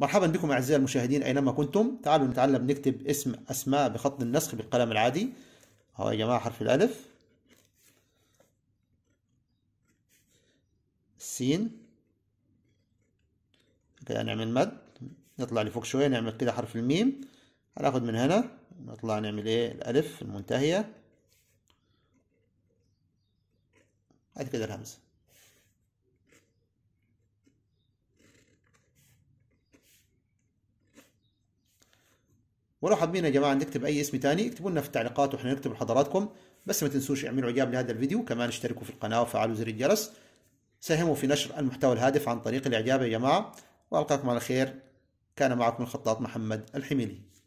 مرحبا بكم أعزائي المشاهدين أينما كنتم تعالوا نتعلم نكتب اسم أسماء بخط النسخ بالقلم العادي أهو يا جماعة حرف الألف السين كده نعمل مد نطلع لفوق شوية نعمل كده حرف الميم هناخد من هنا نطلع نعمل ايه الألف المنتهية بعد كده الهمزة ولو حابين يا جماعه نكتب اي اسم ثاني اكتبوا لنا في التعليقات واحنا نكتب لحضراتكم بس ما تنسوش اعملوا اعجاب لهذا الفيديو كمان اشتركوا في القناه وفعلوا زر الجرس ساهموا في نشر المحتوى الهادف عن طريق الاعجاب يا جماعه والقاكم على خير كان معكم الخطاط محمد الحميلي